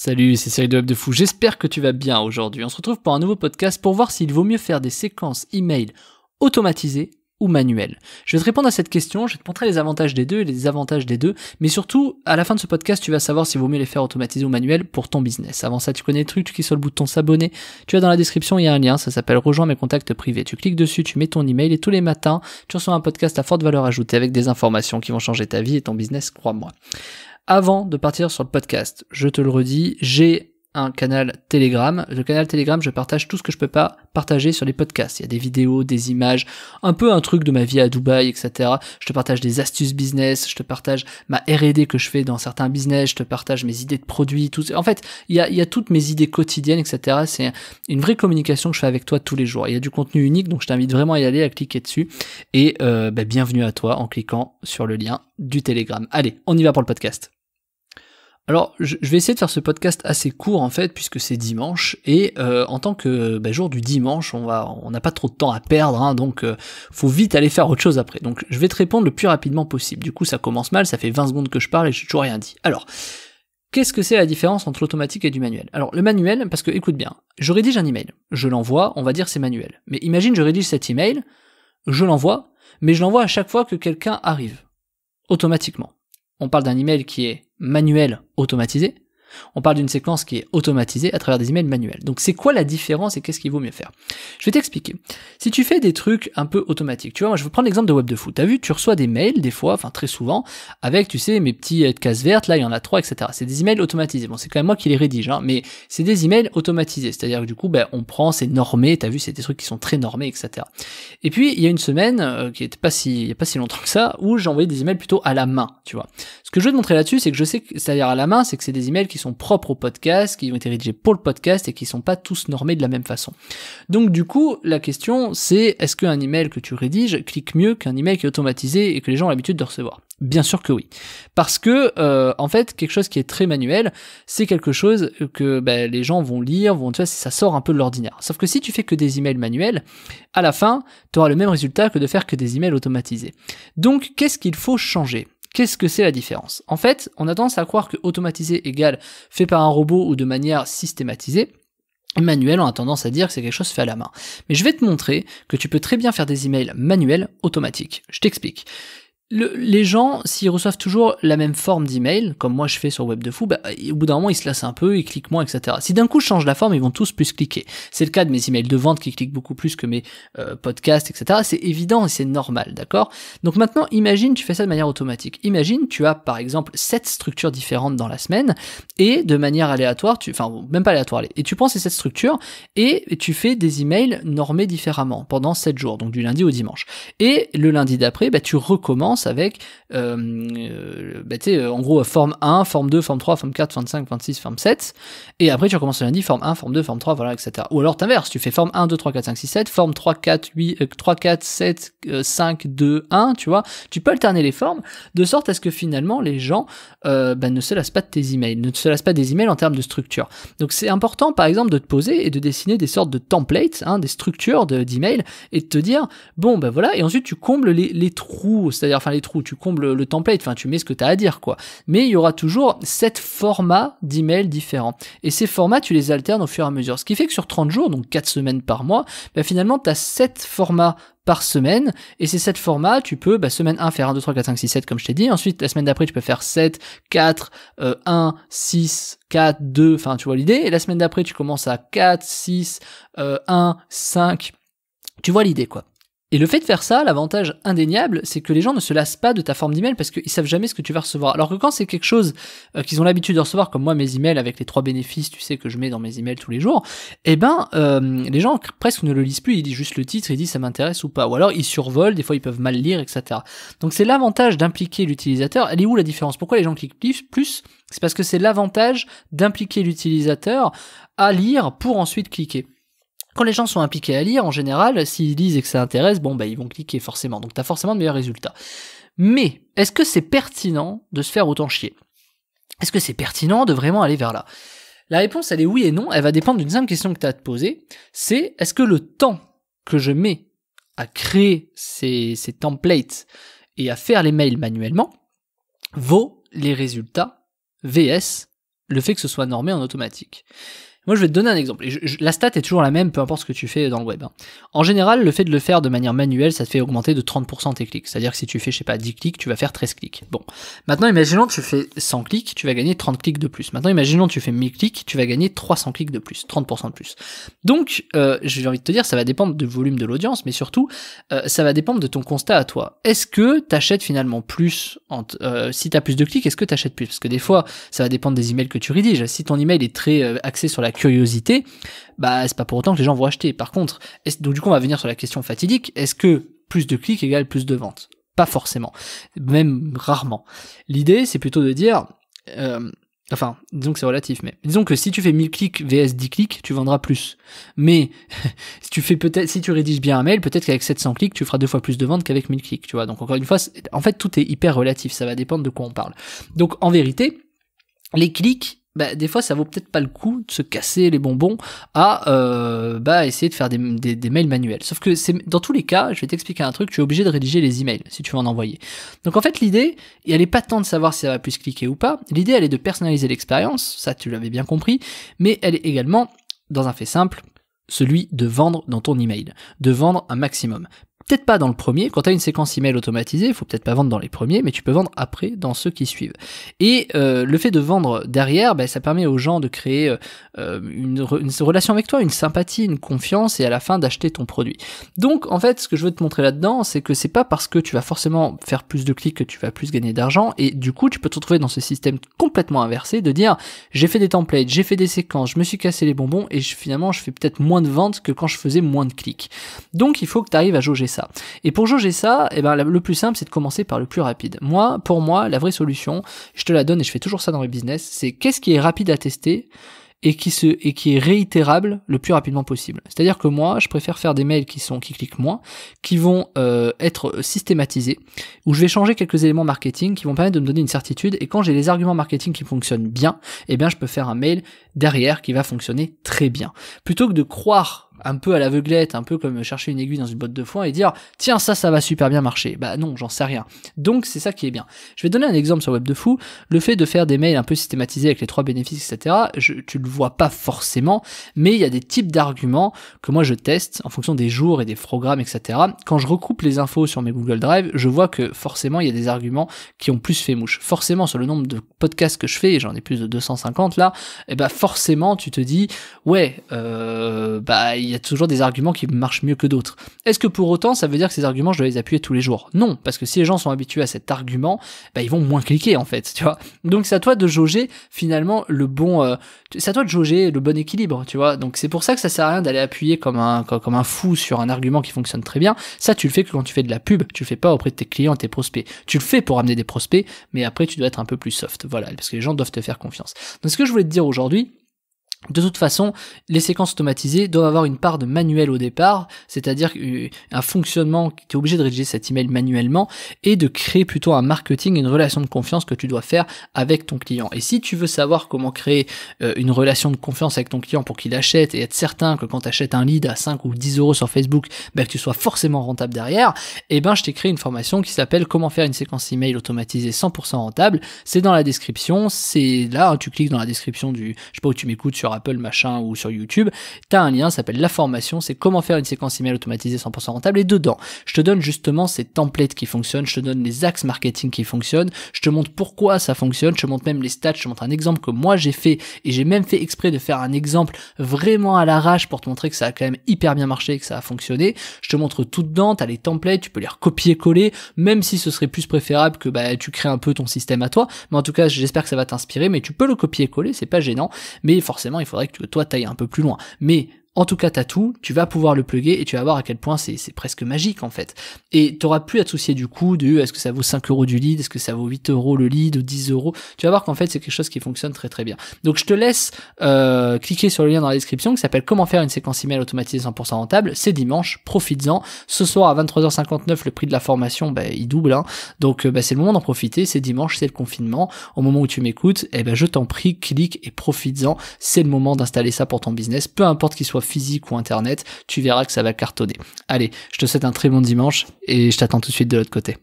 Salut, c'est Cyril de Web de Fou. J'espère que tu vas bien aujourd'hui. On se retrouve pour un nouveau podcast pour voir s'il vaut mieux faire des séquences email automatisées ou manuelles. Je vais te répondre à cette question, je vais te montrer les avantages des deux et les avantages des deux, mais surtout, à la fin de ce podcast, tu vas savoir s'il vaut mieux les faire automatisées ou manuelles pour ton business. Avant ça, tu connais le truc, tu cliques sur le bouton s'abonner, tu as dans la description, il y a un lien, ça s'appelle rejoins mes contacts privés. Tu cliques dessus, tu mets ton email et tous les matins, tu reçois un podcast à forte valeur ajoutée avec des informations qui vont changer ta vie et ton business, crois-moi. Avant de partir sur le podcast, je te le redis, j'ai un canal Telegram. Le canal Telegram, je partage tout ce que je peux pas partager sur les podcasts. Il y a des vidéos, des images, un peu un truc de ma vie à Dubaï, etc. Je te partage des astuces business, je te partage ma R&D que je fais dans certains business, je te partage mes idées de produits, tout. En fait, il y a, toutes mes idées quotidiennes, etc. C'est une vraie communication que je fais avec toi tous les jours. Il y a du contenu unique, donc je t'invite vraiment à y aller, à cliquer dessus. Et euh, bah, bienvenue à toi en cliquant sur le lien du Telegram. Allez, on y va pour le podcast. Alors, je vais essayer de faire ce podcast assez court en fait, puisque c'est dimanche et euh, en tant que bah, jour du dimanche, on va, on n'a pas trop de temps à perdre, hein, donc euh, faut vite aller faire autre chose après. Donc, je vais te répondre le plus rapidement possible. Du coup, ça commence mal, ça fait 20 secondes que je parle et j'ai toujours rien dit. Alors, Qu'est-ce que c'est la différence entre l'automatique et du manuel Alors le manuel, parce que écoute bien, je rédige un email, je l'envoie, on va dire c'est manuel. Mais imagine je rédige cet email, je l'envoie, mais je l'envoie à chaque fois que quelqu'un arrive, automatiquement on parle d'un email qui est manuel automatisé, on parle d'une séquence qui est automatisée à travers des emails manuels. Donc c'est quoi la différence et qu'est-ce qu'il vaut mieux faire Je vais t'expliquer. Si tu fais des trucs un peu automatiques, tu vois, moi je vais prendre l'exemple de Web de Foot. T'as vu, tu reçois des mails des fois, enfin très souvent, avec tu sais mes petits euh, cases vertes, là il y en a trois, etc. C'est des emails automatisés. Bon, c'est quand même moi qui les rédige, hein, mais c'est des emails automatisés. C'est-à-dire que du coup, ben, on prend, c'est normé. T'as vu, c'est des trucs qui sont très normés, etc. Et puis il y a une semaine euh, qui était pas si, il a pas si longtemps que ça, où j'ai envoyé des emails plutôt à la main, tu vois. Ce que je veux te montrer là-dessus, c'est que je sais, c'est-à-dire à la main, c'est que c'est des emails qui sont propres au podcast, qui ont été rédigés pour le podcast et qui sont pas tous normés de la même façon. Donc du coup, la question c'est est-ce qu'un email que tu rédiges clique mieux qu'un email qui est automatisé et que les gens ont l'habitude de recevoir Bien sûr que oui, parce que euh, en fait quelque chose qui est très manuel, c'est quelque chose que ben, les gens vont lire, vont tu ça sort un peu de l'ordinaire. Sauf que si tu fais que des emails manuels, à la fin, tu auras le même résultat que de faire que des emails automatisés. Donc qu'est-ce qu'il faut changer Qu'est-ce que c'est la différence En fait, on a tendance à croire que automatisé égale fait par un robot ou de manière systématisée, manuel, on a tendance à dire que c'est quelque chose fait à la main. Mais je vais te montrer que tu peux très bien faire des emails manuels automatiques. Je t'explique les gens, s'ils reçoivent toujours la même forme d'email, comme moi je fais sur Web de Fou, bah, au bout d'un moment ils se lassent un peu, ils cliquent moins, etc. Si d'un coup je change la forme, ils vont tous plus cliquer. C'est le cas de mes emails de vente qui cliquent beaucoup plus que mes euh, podcasts, etc. C'est évident et c'est normal, d'accord Donc maintenant, imagine, tu fais ça de manière automatique. Imagine, tu as par exemple sept structures différentes dans la semaine et de manière aléatoire, tu, enfin même pas aléatoire, et tu prends ces sept structures et tu fais des emails normés différemment pendant sept jours, donc du lundi au dimanche. Et le lundi d'après, bah, tu recommences avec, euh, bah, en gros, forme 1, forme 2, forme 3, forme 4, forme 5, forme 6, 7. Et après, tu recommences lundi, forme 1, forme 2, forme 3, voilà, etc. Ou alors t'inverses, tu fais forme 1, 2, 3, 4, 5, 6, 7, forme 3, 4, 8, 3, 4, 7, 5, 2, 1, tu vois. Tu peux alterner les formes de sorte à ce que finalement les gens euh, bah, ne se lassent pas de tes emails, ne se lassent pas des emails en termes de structure. Donc c'est important, par exemple, de te poser et de dessiner des sortes de templates, hein, des structures d'emails et de te dire, bon, ben voilà, et ensuite tu combles les, les trous, c'est-à-dire les trous, tu combles le template, enfin tu mets ce que tu as à dire quoi. Mais il y aura toujours sept formats d'emails différents. Et ces formats, tu les alternes au fur et à mesure. Ce qui fait que sur 30 jours, donc 4 semaines par mois, bah, finalement tu as 7 formats par semaine. Et ces 7 formats, tu peux, bah, semaine 1, faire 1, 2, 3, 4, 5, 6, 7, comme je t'ai dit. Ensuite, la semaine d'après, tu peux faire 7, 4, 1, 6, 4, 2, enfin, tu vois l'idée. Et la semaine d'après, tu commences à 4, 6, 1, 5. Tu vois l'idée, quoi. Et le fait de faire ça, l'avantage indéniable, c'est que les gens ne se lassent pas de ta forme d'email parce qu'ils savent jamais ce que tu vas recevoir. Alors que quand c'est quelque chose euh, qu'ils ont l'habitude de recevoir, comme moi mes emails avec les trois bénéfices, tu sais que je mets dans mes emails tous les jours, eh ben euh, les gens presque ne le lisent plus. Ils lisent juste le titre, ils disent ça m'intéresse ou pas. Ou alors ils survolent, des fois ils peuvent mal lire, etc. Donc c'est l'avantage d'impliquer l'utilisateur. Elle est où la différence Pourquoi les gens cliquent plus C'est parce que c'est l'avantage d'impliquer l'utilisateur à lire pour ensuite cliquer. Quand les gens sont impliqués à lire, en général, s'ils lisent et que ça intéresse, bon, bah, ils vont cliquer forcément. Donc, as forcément de meilleurs résultats. Mais, est-ce que c'est pertinent de se faire autant chier? Est-ce que c'est pertinent de vraiment aller vers là? La réponse, elle est oui et non. Elle va dépendre d'une simple question que tu as à te poser. C'est est-ce que le temps que je mets à créer ces, templates et à faire les mails manuellement vaut les résultats VS, le fait que ce soit normé en automatique moi, je vais te donner un exemple. Et la stat est toujours la même, peu importe ce que tu fais dans le web. Hein. En général, le fait de le faire de manière manuelle, ça te fait augmenter de 30% tes clics. C'est-à-dire que si tu fais, je sais pas, 10 clics, tu vas faire 13 clics. Bon. Maintenant, imaginons que tu fais 100 clics, tu vas gagner 30 clics de plus. Maintenant, imaginons que tu fais 1000 clics, tu vas gagner 300 clics de plus, 30% de plus. Donc, euh, j'ai envie de te dire, ça va dépendre du volume de l'audience, mais surtout, euh, ça va dépendre de ton constat à toi. Est-ce que tu achètes finalement plus en tu euh, si t'as plus de clics, est-ce que tu achètes plus Parce que des fois, ça va dépendre des emails que tu rédiges. Si ton email est très axé sur la curiosité, bah c'est pas pour autant que les gens vont acheter. Par contre, donc du coup on va venir sur la question fatidique, est-ce que plus de clics égale plus de ventes Pas forcément, même rarement. L'idée c'est plutôt de dire, euh, enfin disons que c'est relatif, mais disons que si tu fais 1000 clics vs 10 clics, tu vendras plus. Mais si tu fais peut-être, si tu rédiges bien un mail, peut-être qu'avec 700 clics tu feras deux fois plus de ventes qu'avec 1000 clics, tu vois. Donc encore une fois, en fait tout est hyper relatif, ça va dépendre de quoi on parle. Donc en vérité, les clics bah, des fois ça vaut peut-être pas le coup de se casser les bonbons à euh, bah, essayer de faire des, mails manuels. Sauf que c'est dans tous les cas, je vais t'expliquer un truc, tu es obligé de rédiger les emails si tu veux en envoyer. Donc en fait l'idée, elle est pas tant de savoir si ça va plus cliquer ou pas, l'idée elle est de personnaliser l'expérience, ça tu l'avais bien compris, mais elle est également, dans un fait simple, celui de vendre dans ton email, de vendre un maximum peut-être pas dans le premier. Quand tu as une séquence email automatisée, il faut peut-être pas vendre dans les premiers, mais tu peux vendre après dans ceux qui suivent. Et euh, le fait de vendre derrière, ben, ça permet aux gens de créer euh, euh, une, relation avec toi, une sympathie, une confiance, et à la fin d'acheter ton produit. Donc en fait, ce que je veux te montrer là-dedans, c'est que c'est pas parce que tu vas forcément faire plus de clics que tu vas plus gagner d'argent, et du coup, tu peux te retrouver dans ce système complètement inversé de dire j'ai fait des templates, j'ai fait des séquences, je me suis cassé les bonbons, et finalement, je fais peut-être moins de ventes que quand je faisais moins de clics. Donc il faut que tu arrives à jauger ça et pour jauger ça, eh ben, le plus simple, c'est de commencer par le plus rapide. Moi, pour moi, la vraie solution, je te la donne et je fais toujours ça dans mes business, c'est qu'est-ce qui est rapide à tester et qui se et qui est réitérable le plus rapidement possible. C'est-à-dire que moi, je préfère faire des mails qui sont qui cliquent moins, qui vont euh, être systématisés, où je vais changer quelques éléments marketing qui vont permettre de me donner une certitude. Et quand j'ai les arguments marketing qui fonctionnent bien, eh bien, je peux faire un mail derrière qui va fonctionner très bien, plutôt que de croire un peu à l'aveuglette, un peu comme chercher une aiguille dans une botte de foin et dire tiens ça ça va super bien marcher. Bah non, j'en sais rien. Donc c'est ça qui est bien. Je vais donner un exemple sur Web de fou. Le fait de faire des mails un peu systématisés avec les trois bénéfices, etc. Je, tu le vois pas forcément, mais il y a des types d'arguments que moi je teste en fonction des jours et des programmes, etc. Quand je recoupe les infos sur mes Google Drive, je vois que forcément il y a des arguments qui ont plus fait mouche. Forcément sur le nombre de podcasts que je fais, j'en ai plus de 250 là, et eh bah forcément tu te dis ouais euh, bah il y a toujours des arguments qui marchent mieux que d'autres. Est-ce que pour autant ça veut dire que ces arguments je dois les appuyer tous les jours Non, parce que si les gens sont habitués à cet argument, bah, ils vont moins cliquer en fait, tu vois. Donc c'est à toi de jauger finalement le bon, euh, toi de jauger le bon équilibre, tu vois. Donc c'est pour ça que ça sert à rien d'aller appuyer comme un un fou sur un argument qui fonctionne très bien. Ça tu le fais que quand tu fais de la pub, tu le fais pas auprès de tes clients, tes prospects. Tu le fais pour amener des prospects, mais après tu dois être un peu plus soft, voilà, parce que les gens doivent te faire confiance. Donc ce que je voulais te dire aujourd'hui de toute façon, les séquences automatisées doivent avoir une part de manuel au départ, c'est-à-dire euh, un fonctionnement, qui est obligé de rédiger cet email manuellement et de créer plutôt un marketing, une relation de confiance que tu dois faire avec ton client. Et si tu veux savoir comment créer euh, une relation de confiance avec ton client pour qu'il achète et être certain que quand tu achètes un lead à 5 ou 10 euros sur Facebook, ben, que tu sois forcément rentable derrière, eh ben, je t'ai créé une formation qui s'appelle comment faire une séquence email automatisée 100% rentable. C'est dans la description, c'est là, hein, tu cliques dans la description du, je sais pas où tu m'écoutes sur Apple, machin, ou sur YouTube, t'as un lien, ça s'appelle la formation, c'est comment faire une séquence email automatisée 100% rentable, et dedans, je te donne justement ces templates qui fonctionnent, je te donne les axes marketing qui fonctionnent, je te montre pourquoi ça fonctionne, je te montre même les stats, je te montre un exemple que moi j'ai fait, et j'ai même fait exprès de faire un exemple vraiment à l'arrache pour te montrer que ça a quand même hyper bien marché et que ça a fonctionné, je te montre tout dedans, t'as les templates, tu peux les recopier-coller, même si ce serait plus préférable que bah, tu crées un peu ton système à toi, mais en tout cas j'espère que ça va t'inspirer, mais tu peux le copier-coller, c'est pas gênant, mais forcément il faudrait que toi t'ailles un peu plus loin. Mais en tout cas, t'as tout, tu vas pouvoir le plugger et tu vas voir à quel point c'est presque magique en fait. Et t'auras plus à te soucier du coup de est-ce que ça vaut 5 euros du lead, est-ce que ça vaut 8 euros le lead ou 10 euros. Tu vas voir qu'en fait c'est quelque chose qui fonctionne très très bien. Donc je te laisse euh, cliquer sur le lien dans la description qui s'appelle comment faire une séquence email automatisée 100% rentable. C'est dimanche, profites-en. Ce soir à 23h59, le prix de la formation, bah, il double. Hein. Donc euh, bah, c'est le moment d'en profiter. C'est dimanche, c'est le confinement. Au moment où tu m'écoutes, eh ben je t'en prie, clique et profites-en. C'est le moment d'installer ça pour ton business, peu importe qu'il soit physique ou internet, tu verras que ça va cartonner. Allez, je te souhaite un très bon dimanche et je t'attends tout de suite de l'autre côté.